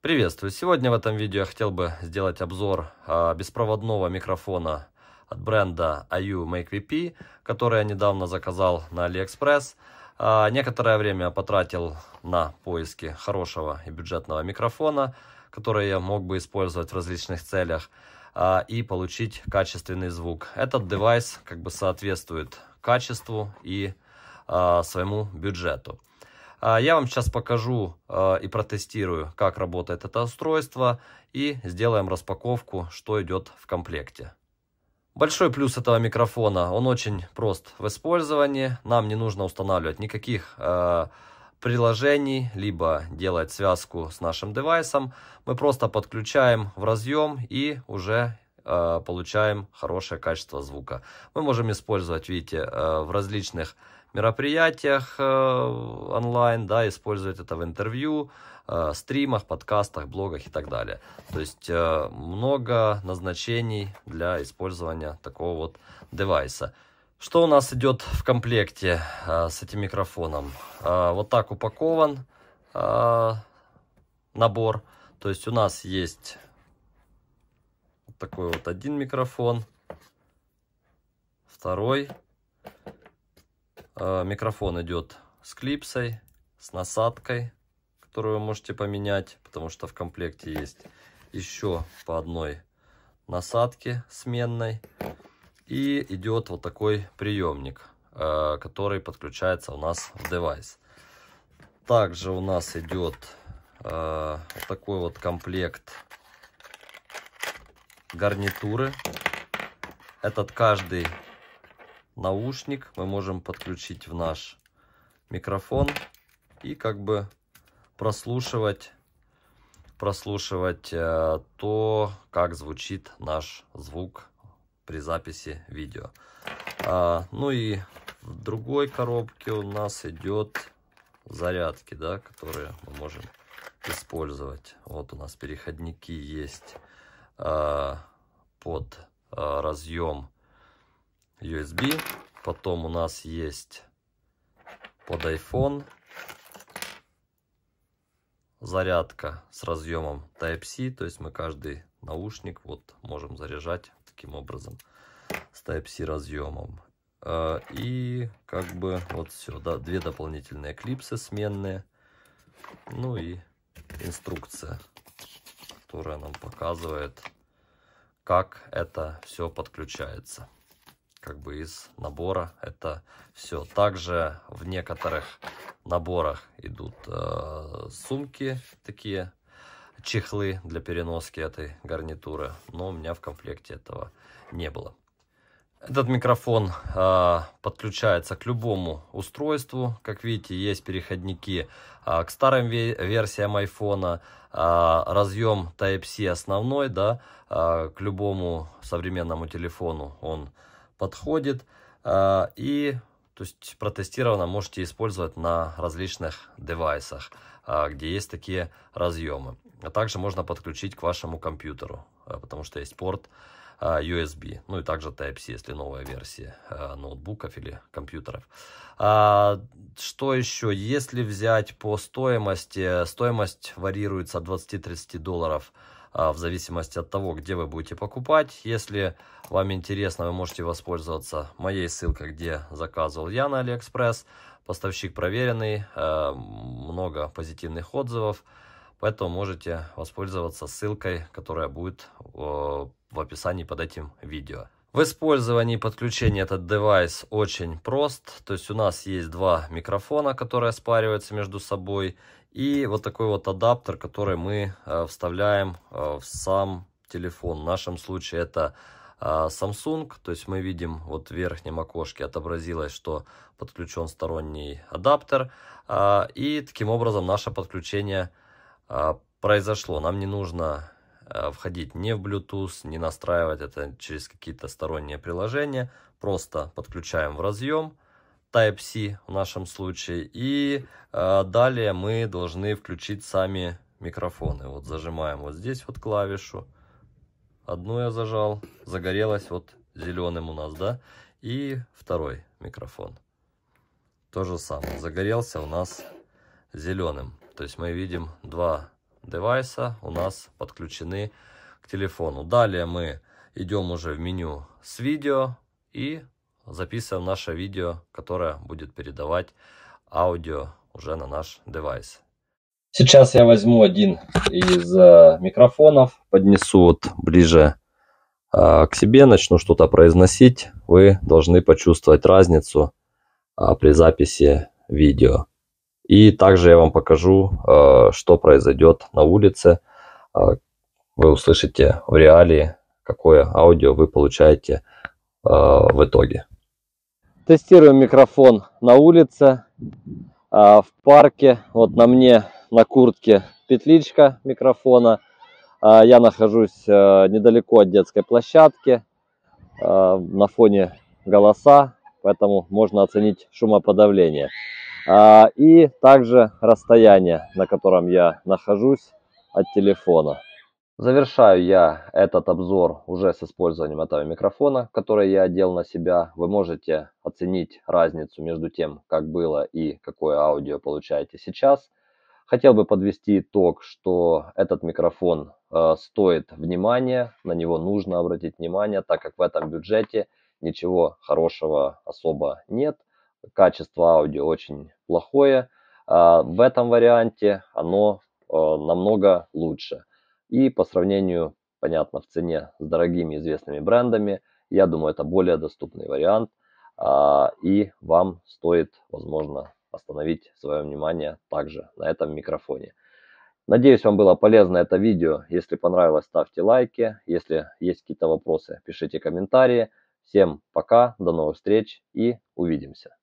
Приветствую! Сегодня в этом видео я хотел бы сделать обзор а, беспроводного микрофона от бренда IU MakeVP, который я недавно заказал на AliExpress. А, некоторое время потратил на поиски хорошего и бюджетного микрофона, который я мог бы использовать в различных целях а, и получить качественный звук. Этот девайс как бы соответствует качеству и своему бюджету. А, я вам сейчас покажу а, и протестирую, как работает это устройство и сделаем распаковку, что идет в комплекте. Большой плюс этого микрофона, он очень прост в использовании, нам не нужно устанавливать никаких а, приложений, либо делать связку с нашим девайсом. Мы просто подключаем в разъем и уже получаем хорошее качество звука. Мы можем использовать, видите, в различных мероприятиях э, онлайн, да, использовать это в интервью, э, стримах, подкастах, блогах и так далее. То есть э, много назначений для использования такого вот девайса. Что у нас идет в комплекте с этим микрофоном? Вот так упакован набор. То есть у нас есть такой вот один микрофон, второй Э, микрофон идет с клипсой, с насадкой, которую вы можете поменять, потому что в комплекте есть еще по одной насадке сменной. И идет вот такой приемник, э, который подключается у нас в девайс. Также у нас идет э, вот такой вот комплект гарнитуры. Этот каждый наушник мы можем подключить в наш микрофон и как бы прослушивать прослушивать э, то, как звучит наш звук при записи видео. А, ну и в другой коробке у нас идет зарядки, да, которые мы можем использовать. Вот у нас переходники есть а, под а, разъем USB. Потом у нас есть под iPhone зарядка с разъемом Type-C. То есть мы каждый наушник вот можем заряжать таким образом с Type-C разъемом. Э, и как бы вот все, да, две дополнительные клипсы сменные. Ну и инструкция, которая нам показывает, как это все подключается как бы из набора это все. Также в некоторых наборах идут э, сумки такие, чехлы для переноски этой гарнитуры, но у меня в комплекте этого не было. Этот микрофон э, подключается к любому устройству. Как видите, есть переходники э, к старым версиям айфона. Э, разъем Type-C основной, да, э, к любому современному телефону он подключается подходит. Э, и то есть протестировано можете использовать на различных девайсах, э, где есть такие разъемы. А также можно подключить к вашему компьютеру, э, потому что есть порт USB, ну и также Type-C, если новая версия ноутбуков или компьютеров. А, что еще? Если взять по стоимости, стоимость варьируется от 20-30 долларов – а, в зависимости от того, где вы будете покупать. Если вам интересно, вы можете воспользоваться моей ссылкой, где заказывал я на Алиэкспресс. Поставщик проверенный, э, много позитивных отзывов. Поэтому можете воспользоваться ссылкой, которая будет э, в описании под этим видео. В использовании подключения этот девайс очень прост. То есть у нас есть два микрофона, которые спариваются между собой. И вот такой вот адаптер, который мы э, вставляем э, в сам телефон. В нашем случае это э, Samsung, то есть мы видим вот в верхнем окошке отобразилось, что подключен сторонний адаптер. А, и таким образом наше подключение произошло. Нам не нужно входить не в Bluetooth, не настраивать это через какие-то сторонние приложения. Просто подключаем в разъем Type-C в нашем случае. И э, далее мы должны включить сами микрофоны. Вот зажимаем вот здесь вот клавишу. Одну я зажал, загорелась вот зеленым у нас, да? И второй микрофон. То же самое, загорелся у нас зеленым. То есть мы видим два девайса у нас подключены к телефону. Далее мы идем уже в меню с видео и записываем наше видео, которое будет передавать аудио уже на наш девайс. Сейчас я возьму один из э, микрофонов, поднесу вот ближе э, к себе, начну что-то произносить. Вы должны почувствовать разницу э, при записи видео. И также я вам покажу, что произойдет на улице. Вы услышите в реалии, какое аудио вы получаете в итоге. Тестируем микрофон на улице, а, в парке. Вот на мне на куртке петличка микрофона. А, я нахожусь а, недалеко от детской площадки, на фоне голоса, поэтому можно оценить шумоподавление. И также расстояние, на котором я нахожусь от телефона. Завершаю я этот обзор уже с использованием этого микрофона, который я одел на себя. Вы можете оценить разницу между тем, как было и какое аудио получаете сейчас. Хотел бы подвести итог, что этот микрофон э, стоит внимания, на него нужно обратить внимание, так как в этом бюджете ничего хорошего особо нет. Качество аудио очень плохое. Э, в этом варианте оно э, намного лучше. И по сравнению, понятно, в цене с дорогими известными брендами, я думаю, это более доступный вариант. А, и вам стоит, возможно, остановить свое внимание также на этом микрофоне. Надеюсь, вам было полезно это видео. Если понравилось, ставьте лайки. Если есть какие-то вопросы, пишите комментарии. Всем пока, до новых встреч и увидимся.